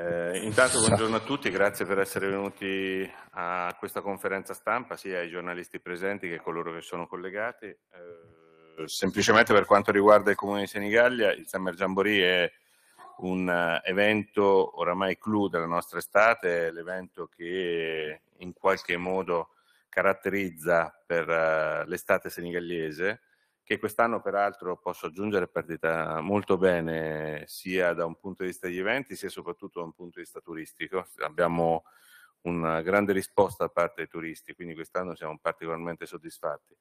Eh, intanto buongiorno a tutti, grazie per essere venuti a questa conferenza stampa, sia ai giornalisti presenti che a coloro che sono collegati. Eh, semplicemente per quanto riguarda il Comune di Senigallia, il Summer Jamboree è un eh, evento oramai clou della nostra estate, l'evento che in qualche modo caratterizza per uh, l'estate senigallese che quest'anno peraltro posso aggiungere è partita molto bene sia da un punto di vista degli eventi sia soprattutto da un punto di vista turistico. Abbiamo una grande risposta da parte dei turisti, quindi quest'anno siamo particolarmente soddisfatti.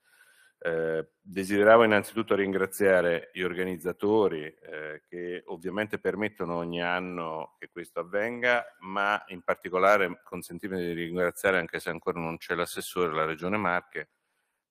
Eh, desideravo innanzitutto ringraziare gli organizzatori eh, che ovviamente permettono ogni anno che questo avvenga, ma in particolare consentitemi di ringraziare anche se ancora non c'è l'assessore della Regione Marche,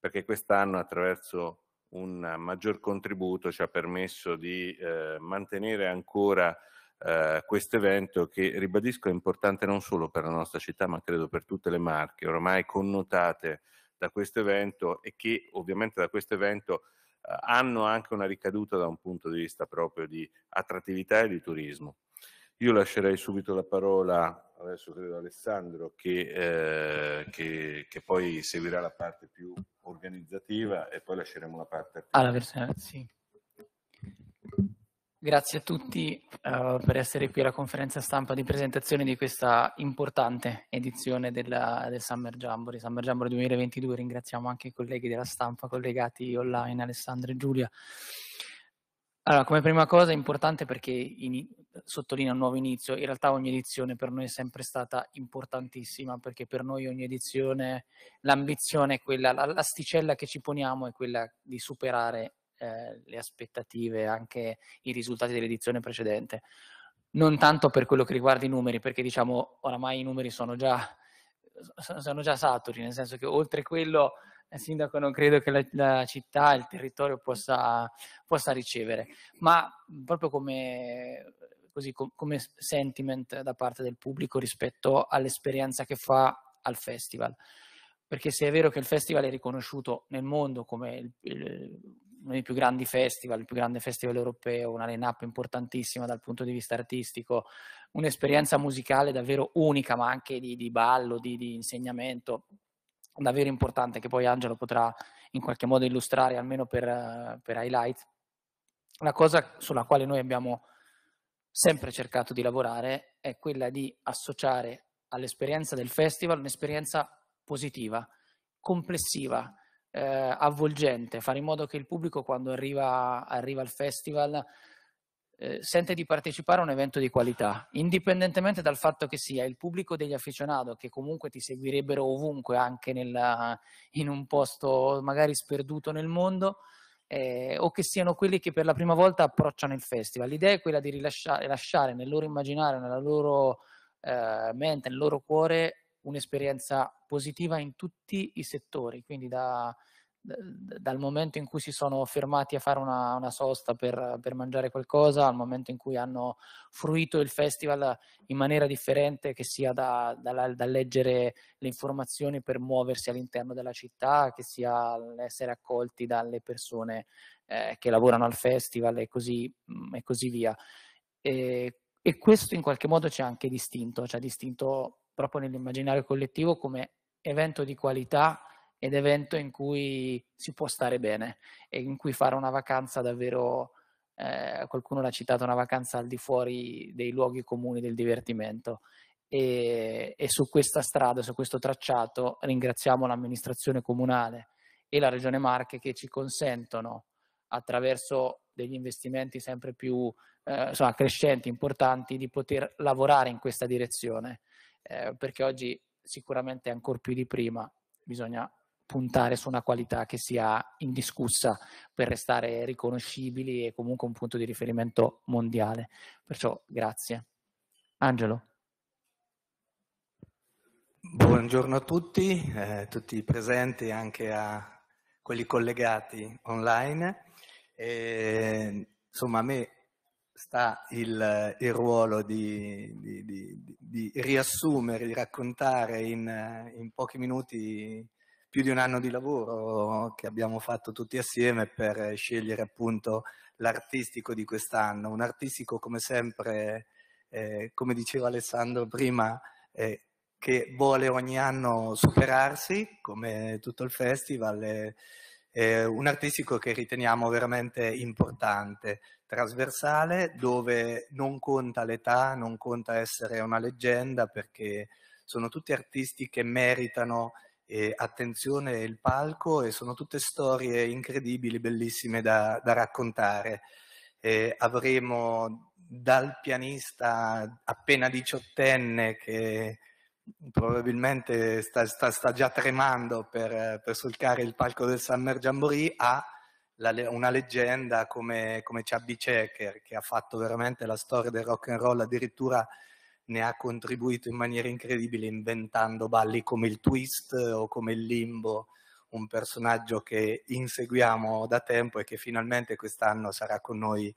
perché quest'anno attraverso un maggior contributo ci ha permesso di eh, mantenere ancora eh, questo evento che, ribadisco, è importante non solo per la nostra città, ma credo per tutte le marche ormai connotate da questo evento e che ovviamente da questo evento eh, hanno anche una ricaduta da un punto di vista proprio di attrattività e di turismo. Io lascerei subito la parola adesso credo Alessandro che, eh, che, che, poi seguirà la parte più organizzativa e poi lasceremo la parte alla versione sì. Grazie a tutti uh, per essere qui alla conferenza stampa di presentazione di questa importante edizione della, del Summer Jamboree, Summer Jamboree 2022. Ringraziamo anche i colleghi della stampa collegati online, Alessandro e Giulia allora, come prima cosa è importante perché in, sottolinea un nuovo inizio, in realtà ogni edizione per noi è sempre stata importantissima perché per noi ogni edizione l'ambizione è quella, l'asticella che ci poniamo è quella di superare eh, le aspettative, anche i risultati dell'edizione precedente. Non tanto per quello che riguarda i numeri, perché diciamo oramai i numeri sono già, sono già saturi, nel senso che oltre quello il sindaco non credo che la, la città, il territorio possa, possa, ricevere, ma proprio come, così, com, come sentiment da parte del pubblico rispetto all'esperienza che fa al festival. Perché se è vero che il festival è riconosciuto nel mondo come il, il, uno dei più grandi festival, il più grande festival europeo, una line-up importantissima dal punto di vista artistico, un'esperienza musicale davvero unica, ma anche di, di ballo, di, di, insegnamento, davvero importante che poi Angelo potrà in qualche modo illustrare almeno per, eh, per highlight. La cosa sulla quale noi abbiamo sempre cercato di lavorare è quella di associare all'esperienza del festival un'esperienza positiva, complessiva, eh, avvolgente, fare in modo che il pubblico quando arriva, arriva al festival eh, sente di partecipare a un evento di qualità, indipendentemente dal fatto che sia il pubblico degli afficionati che comunque ti seguirebbero ovunque, anche nella, in un posto magari sperduto nel mondo, eh, o che siano quelli che per la prima volta approcciano il festival. L'idea è quella di rilasciare, lasciare nel loro immaginario, nella loro eh, mente, nel loro cuore un'esperienza positiva in tutti i settori, quindi da, dal momento in cui si sono fermati a fare una, una sosta per, per, mangiare qualcosa al momento in cui hanno fruito il festival in maniera differente, che sia da, da, da leggere le informazioni per muoversi all'interno della città, che sia essere accolti dalle persone eh, che lavorano al festival e così, mm, e così via. E, e questo in qualche modo ci ha anche distinto, ci ha distinto proprio nell'immaginario collettivo come evento di qualità ed evento in cui si può stare bene e in cui fare una vacanza davvero, eh, qualcuno l'ha citato, una vacanza al di fuori dei luoghi comuni del divertimento. E, e su questa strada, su questo tracciato, ringraziamo l'amministrazione comunale e la Regione Marche che ci consentono attraverso degli investimenti sempre più eh, insomma, crescenti, importanti, di poter lavorare in questa direzione, eh, perché oggi sicuramente ancora più di prima bisogna puntare su una qualità che sia indiscussa per restare riconoscibili e comunque un punto di riferimento mondiale. Perciò grazie. Angelo. Buongiorno a tutti, eh, tutti presenti anche a quelli collegati online. E, insomma, a me sta il, il ruolo di, di, di, di, riassumere, di raccontare in, in pochi minuti più di un anno di lavoro che abbiamo fatto tutti assieme per scegliere appunto l'artistico di quest'anno, un artistico come sempre, eh, come diceva Alessandro prima, eh, che vuole ogni anno superarsi, come tutto il festival, eh, un artistico che riteniamo veramente importante, trasversale, dove non conta l'età, non conta essere una leggenda, perché sono tutti artisti che meritano e attenzione il palco e sono tutte storie incredibili, bellissime da, da raccontare. E avremo dal pianista appena diciottenne che probabilmente sta, sta, sta già tremando per, per, solcare il palco del Summer Jamboree a la, una leggenda come, come Chubby Checker che ha fatto veramente la storia del rock and roll addirittura ne ha contribuito in maniera incredibile inventando balli come il twist o come il limbo, un personaggio che inseguiamo da tempo e che finalmente quest'anno sarà con noi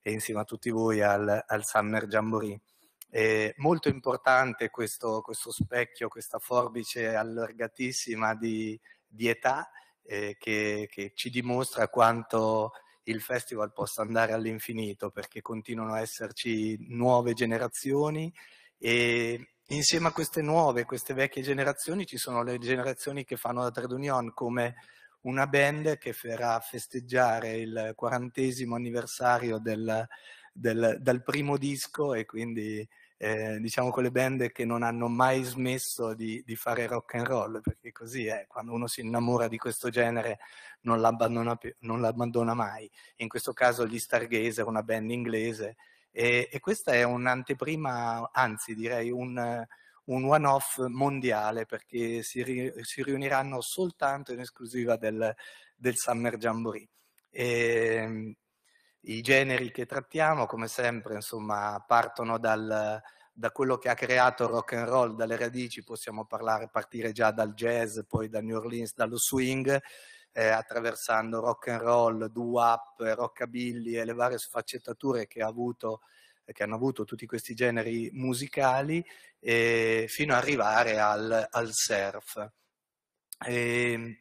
e insieme a tutti voi al, al Summer Jamboree. È molto importante questo, questo, specchio, questa forbice allargatissima di, di età eh, che, che ci dimostra quanto il festival possa andare all'infinito perché continuano a esserci nuove generazioni e insieme a queste nuove, queste vecchie generazioni ci sono le generazioni che fanno la Trade Union come una band che farà festeggiare il quarantesimo anniversario del, del, del primo disco e quindi eh, diciamo quelle band che non hanno mai smesso di, di, fare rock and roll, perché così è, eh, quando uno si innamora di questo genere non l'abbandona, più, non l'abbandona mai. In questo caso gli Stargazer, una band inglese, e, e questa è un'anteprima, anzi direi un, un one-off mondiale, perché si, ri, si, riuniranno soltanto in esclusiva del, del Summer Jamboree. E, ehm, i generi che trattiamo, come sempre, insomma, partono dal, da quello che ha creato rock and roll, dalle radici, possiamo parlare, partire già dal jazz, poi da New Orleans, dallo swing, eh, attraversando rock and roll, doo-wop, rockabilly e le varie sfaccettature che, ha avuto, che hanno avuto tutti questi generi musicali, eh, fino ad arrivare al, al surf. E, ehm,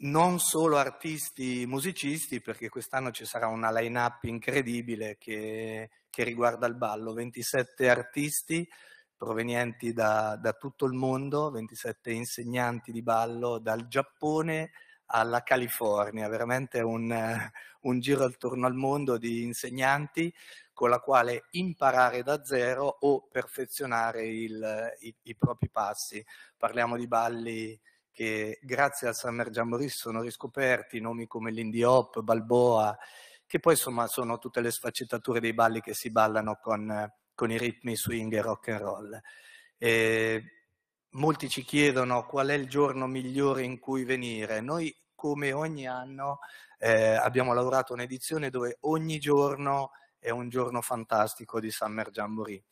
non solo artisti musicisti, perché quest'anno ci sarà una line-up incredibile che, che, riguarda il ballo, 27 artisti provenienti da, da, tutto il mondo, 27 insegnanti di ballo dal Giappone alla California, veramente un, un giro attorno al mondo di insegnanti con la quale imparare da zero o perfezionare il, i, i propri passi. Parliamo di balli che grazie al Summer Jamboree sono riscoperti nomi come l'Indie Hop, Balboa, che poi insomma sono tutte le sfaccettature dei balli che si ballano con, con i ritmi swing e rock and roll. E molti ci chiedono qual è il giorno migliore in cui venire. Noi come ogni anno eh, abbiamo lavorato un'edizione dove ogni giorno è un giorno fantastico di Summer Jamboree.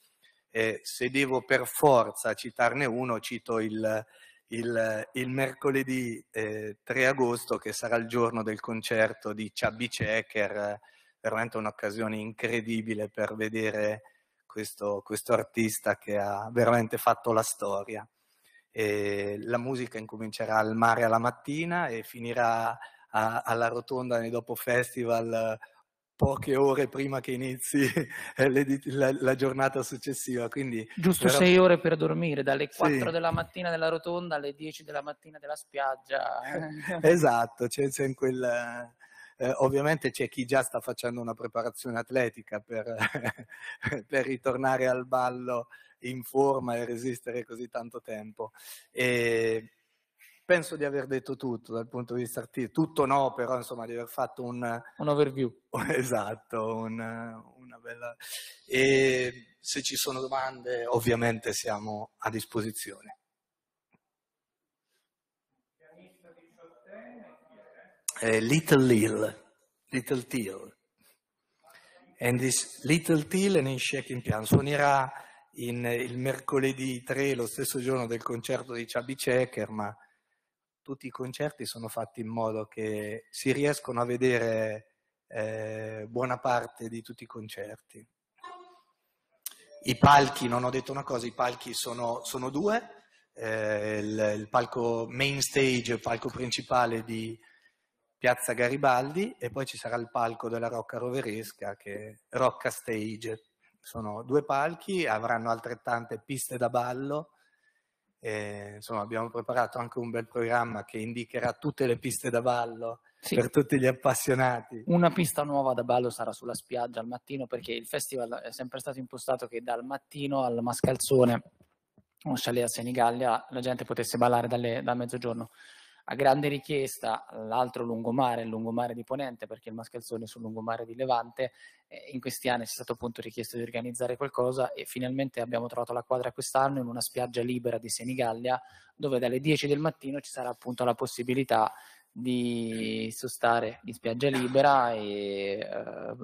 Eh, se devo per forza citarne uno, cito il, il, il mercoledì eh, 3 agosto, che sarà il giorno del concerto di Chubby Checker, veramente un'occasione incredibile per vedere questo, questo artista che ha veramente fatto la storia. E la musica incomincerà al mare alla mattina e finirà a, alla rotonda nei dopo festival poche ore prima che inizi eh, la, la, giornata successiva. Quindi, Giusto però... sei ore per dormire, dalle 4 sì. della mattina della rotonda alle 10 della mattina della spiaggia. esatto, c'è, c'è quel, eh, ovviamente c'è chi già sta facendo una preparazione atletica per, per ritornare al ballo in forma e resistere così tanto tempo. E, penso di aver detto tutto dal punto di vista artistico, tutto no, però insomma di aver fatto un... Un overview. esatto, un, una bella... E se ci sono domande ovviamente siamo a disposizione. Eh, little Lil, Little Teal. And this Little Teal and in Shaking Piano suonerà in, il mercoledì 3, lo stesso giorno del concerto di Chubby Checker, ma tutti i concerti sono fatti in modo che si riescono a vedere eh, buona parte di tutti i concerti. I palchi, non ho detto una cosa, i palchi sono, sono due, eh, il, il, palco main stage, il palco principale di Piazza Garibaldi e poi ci sarà il palco della Rocca Roveresca, che è Rocca Stage. Sono due palchi, avranno altrettante piste da ballo, eh, insomma, abbiamo preparato anche un bel programma che indicherà tutte le piste da ballo sì. per tutti gli appassionati. Una pista nuova da ballo sarà sulla spiaggia al mattino perché il festival è sempre stato impostato che dal mattino al Mascalzone, un chalet a Senigallia, la gente potesse ballare dalle, da mezzogiorno a grande richiesta l'altro lungomare, il lungomare di Ponente, perché il Mascalzone è sul lungomare di Levante, eh, in questi anni è stato appunto richiesto di organizzare qualcosa e finalmente abbiamo trovato la quadra quest'anno in una spiaggia libera di Senigallia, dove dalle 10 del mattino ci sarà appunto la possibilità di sostare in spiaggia libera e eh,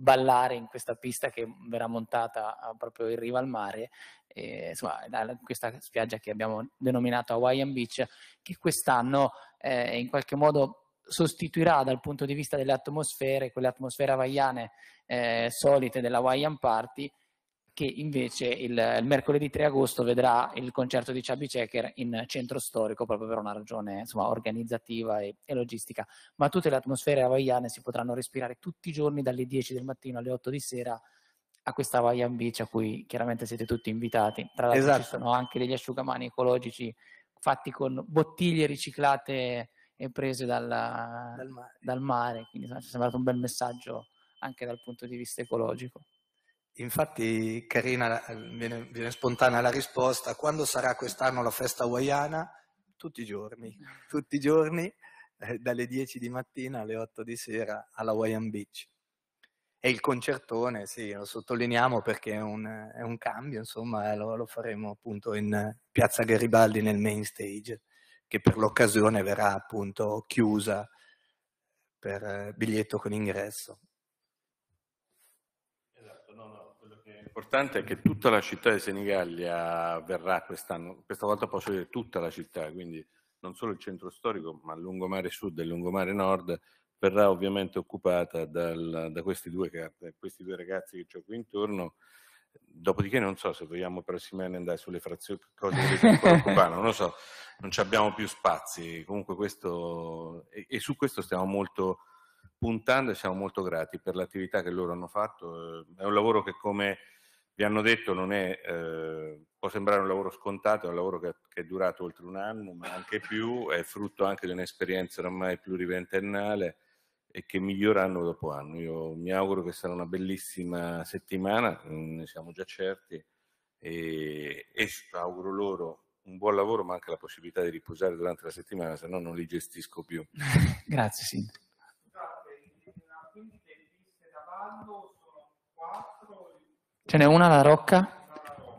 ballare in questa pista che verrà montata ah, proprio in riva al mare, eh, insomma, questa spiaggia che abbiamo denominato Hawaiian Beach, che quest'anno eh, in qualche modo sostituirà dal punto di vista delle atmosfere, quelle atmosfere hawaiane eh, solite della Hawaiian Party, che invece il, il, mercoledì 3 agosto vedrà il concerto di Chubby Checker in centro storico proprio per una ragione insomma, organizzativa e, e, logistica. Ma tutte le atmosfere hawaiane si potranno respirare tutti i giorni dalle 10 del mattino alle 8 di sera a questa Hawaiian Beach a cui chiaramente siete tutti invitati. Tra l'altro esatto. ci sono anche degli asciugamani ecologici fatti con bottiglie riciclate e prese dalla, dal, mare. dal mare, quindi ci è sembrato un bel messaggio anche dal punto di vista ecologico. Infatti, carina, viene, viene, spontanea la risposta, quando sarà quest'anno la festa hawaiana? Tutti i giorni, tutti i giorni, eh, dalle 10 di mattina alle 8 di sera alla Hawaiian Beach. E il concertone, sì, lo sottolineiamo perché è un, è un cambio, insomma, lo, lo, faremo appunto in Piazza Garibaldi nel main stage, che per l'occasione verrà appunto chiusa per eh, biglietto con ingresso. L'importante è che tutta la città di Senigallia verrà quest'anno, questa volta posso dire tutta la città, quindi non solo il centro storico, ma il lungomare sud e il lungomare nord verrà ovviamente occupata dal, da questi due, questi due, ragazzi che ho qui intorno. Dopodiché non so se vogliamo prossimi anni andare sulle frazioni, cose del cubano, non lo so, non abbiamo più spazi. Comunque questo, e, e, su questo stiamo molto puntando e siamo molto grati per l'attività che loro hanno fatto. È un lavoro che come vi hanno detto non è, eh, può sembrare un lavoro scontato, è un lavoro che, che, è durato oltre un anno, ma anche più, è frutto anche di un'esperienza ormai pluriventennale e che migliora anno dopo anno. Io mi auguro che sarà una bellissima settimana, mm, ne siamo già certi, e, e auguro loro un buon lavoro, ma anche la possibilità di riposare durante la settimana, se no non li gestisco più. Grazie, Sindaco. Scusate, quindi le viste da bando Ce n'è una alla Rocca,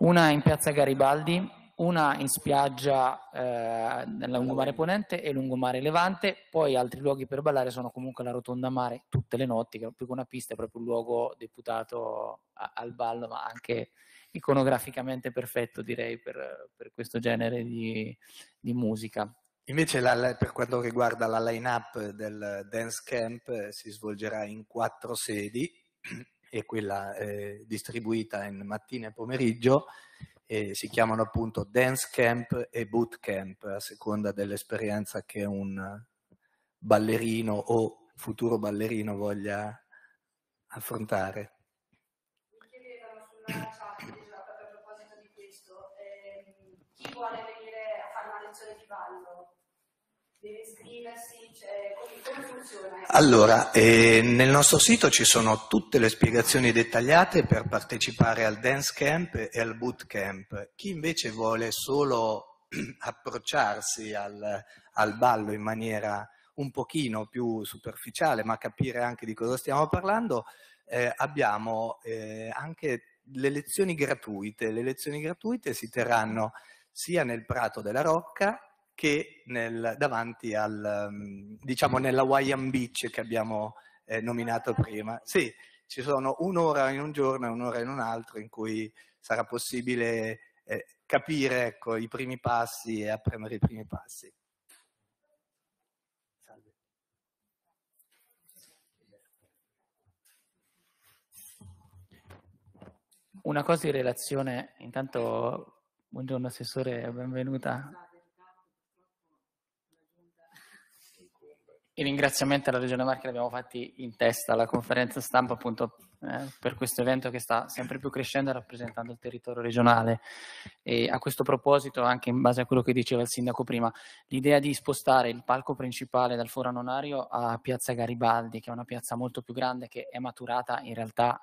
una in piazza Garibaldi, una in spiaggia eh, nella lungomare Ponente e lungomare Levante, poi altri luoghi per ballare sono comunque la Rotonda Mare tutte le notti, che è più che una pista, è proprio un luogo deputato a, al ballo, ma anche iconograficamente perfetto direi per, per questo genere di, di musica. Invece la, per quanto riguarda la line-up del Dance Camp eh, si svolgerà in quattro sedi e quella eh, distribuita in mattina e pomeriggio, eh, si chiamano appunto dance camp e boot camp, a seconda dell'esperienza che un ballerino o futuro ballerino voglia affrontare. deve iscriversi, cioè, come, funziona? Allora, eh, nel nostro sito ci sono tutte le spiegazioni dettagliate per partecipare al dance camp e al boot camp. Chi invece vuole solo approcciarsi al, al ballo in maniera un pochino più superficiale, ma capire anche di cosa stiamo parlando, eh, abbiamo eh, anche le lezioni gratuite. Le lezioni gratuite si terranno sia nel Prato della Rocca che nel, davanti al, mm, diciamo, nella Hawaiian Beach che abbiamo eh, nominato prima. Sì, ci sono un'ora in un giorno e un'ora in un altro in cui sarà possibile eh, capire ecco, i primi passi e apprendere i primi passi. Salve. Una cosa in relazione, intanto buongiorno Assessore, benvenuta i ringraziamenti alla Regione Marche li abbiamo fatti in testa alla conferenza stampa appunto eh, per questo evento che sta sempre più crescendo e rappresentando il territorio regionale. E a questo proposito, anche in base a quello che diceva il sindaco prima, l'idea di spostare il palco principale dal Foro Nonario a Piazza Garibaldi, che è una piazza molto più grande che è maturata in realtà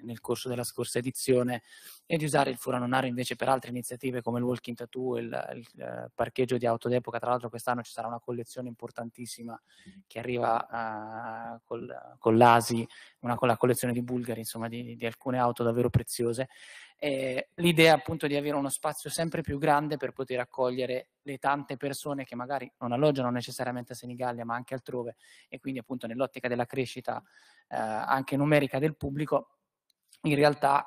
eh, nel corso della scorsa edizione, e di usare il Foro Nonario invece per altre iniziative come il Walking Tattoo, il, il, il eh, parcheggio di auto d'epoca, tra l'altro quest'anno ci sarà una collezione importantissima che arriva uh, col, con l'Asi, una, con la collezione di Bulgari, insomma di, di alcune auto davvero preziose. Eh, l'idea appunto di avere uno spazio sempre più grande per poter accogliere le tante persone che magari non alloggiano necessariamente a Senigallia ma anche altrove e quindi appunto nell'ottica della crescita eh, anche numerica del pubblico, in realtà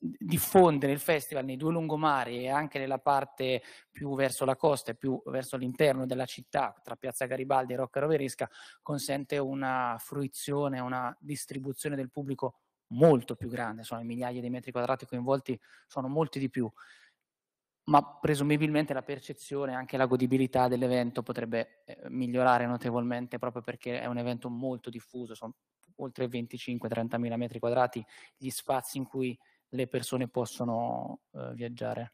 diffondere il festival nei due lungomari e anche nella parte più verso la costa e più verso l'interno della città, tra Piazza Garibaldi e Rocca Roveresca, consente una fruizione, una distribuzione del pubblico molto più grande, sono migliaia di metri quadrati coinvolti, sono molti di più, ma presumibilmente la percezione e anche la godibilità dell'evento potrebbe eh, migliorare notevolmente proprio perché è un evento molto diffuso, sono oltre 25-30 mila metri quadrati gli spazi in cui le persone possono eh, viaggiare.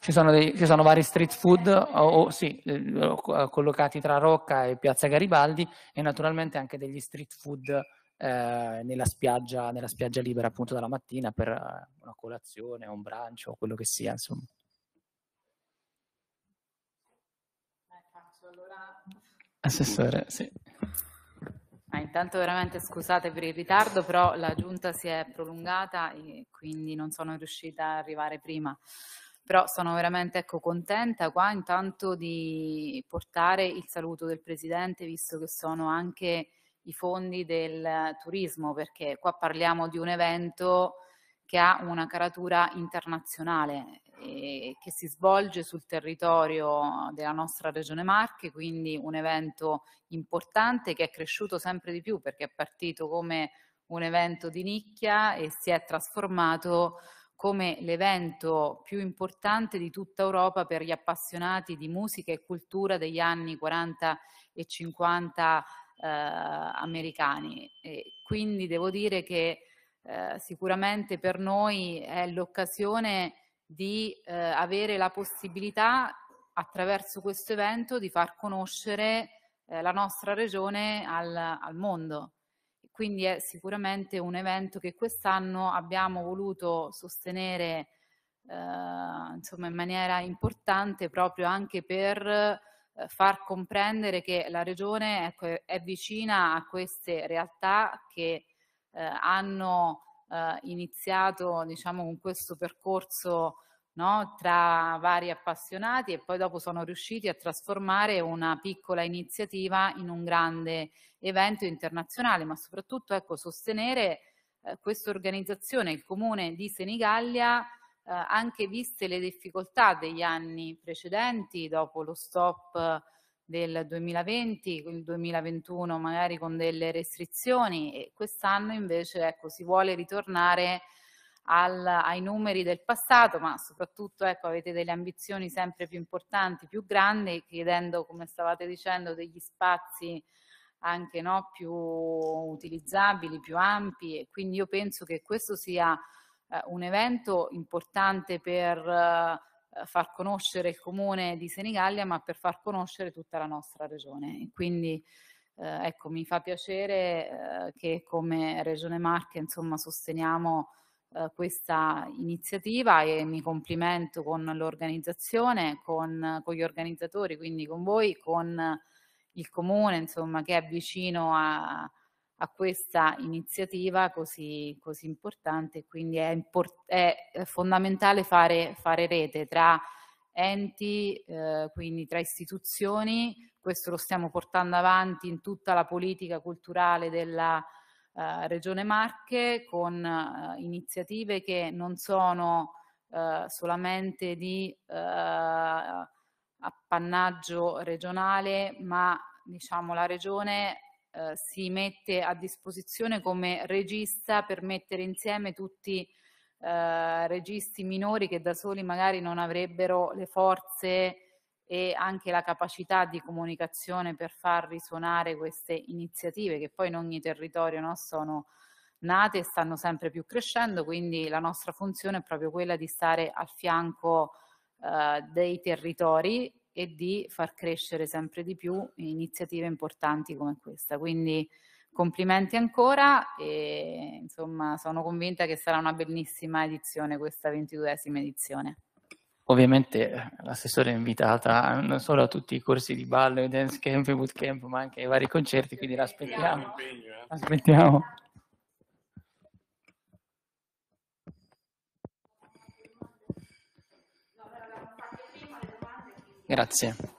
Ci sono, dei, ci sono, vari street food o, o, sì, eh, eh, collocati tra Rocca e Piazza Garibaldi e naturalmente anche degli street food eh, nella, spiaggia, nella, spiaggia, libera appunto dalla mattina per eh, una colazione, un brunch o quello che sia insomma. Assessore, sì. Ah, intanto veramente scusate per il ritardo, però la giunta si è prolungata e quindi non sono riuscita a arrivare prima. Però sono veramente ecco, contenta qua intanto di portare il saluto del Presidente, visto che sono anche i fondi del turismo, perché qua parliamo di un evento che ha una caratura internazionale eh, che si svolge sul territorio della nostra regione Marche, quindi un evento importante che è cresciuto sempre di più perché è partito come un evento di nicchia e si è trasformato come l'evento più importante di tutta Europa per gli appassionati di musica e cultura degli anni 40 e 50 eh, americani. E quindi devo dire che eh, sicuramente per noi è l'occasione di eh, avere la possibilità attraverso questo evento di far conoscere eh, la nostra regione al, al mondo. Quindi è sicuramente un evento che quest'anno abbiamo voluto sostenere eh, insomma, in maniera importante proprio anche per eh, far comprendere che la regione ecco, è, è vicina a queste realtà che eh, hanno eh, iniziato diciamo, con questo percorso no, tra vari appassionati e poi dopo sono riusciti a trasformare una piccola iniziativa in un grande evento internazionale, ma soprattutto ecco, sostenere eh, questa organizzazione, il comune di Senigallia, eh, anche viste le difficoltà degli anni precedenti, dopo lo stop del 2020, il 2021 magari con delle restrizioni e quest'anno invece ecco, si vuole ritornare al, ai numeri del passato, ma soprattutto ecco, avete delle ambizioni sempre più importanti, più grandi, chiedendo, come stavate dicendo, degli spazi anche no, più utilizzabili, più ampi e quindi io penso che questo sia eh, un evento importante per eh, eh, far conoscere il comune di Senigallia, ma per far conoscere tutta la nostra regione. Quindi eh, ecco, mi fa piacere eh, che come Regione Marche insomma, sosteniamo eh, questa iniziativa e mi complimento con l'organizzazione, con, con, gli organizzatori, quindi con voi, con il comune insomma, che è vicino a, a questa iniziativa così, così importante, quindi è, import- è fondamentale fare, fare, rete tra enti, eh, quindi tra istituzioni, questo lo stiamo portando avanti in tutta la politica culturale della eh, Regione Marche con eh, iniziative che non sono eh, solamente di eh, appannaggio regionale, ma diciamo la Regione eh, si mette a disposizione come regista per mettere insieme tutti eh, registi minori che da soli magari non avrebbero le forze e anche la capacità di comunicazione per far risuonare queste iniziative che poi in ogni territorio no, sono nate e stanno sempre più crescendo, quindi la nostra funzione è proprio quella di stare al fianco eh, dei territori e di far crescere sempre di più iniziative importanti come questa. Quindi complimenti ancora e insomma sono convinta che sarà una bellissima edizione questa ventiduesima edizione. Ovviamente eh, l'assessore è invitata eh, non solo a tutti i corsi di ballo, dance camp, bootcamp, ma anche ai vari concerti, quindi l'aspettiamo. Aspettiamo. Eh. grazie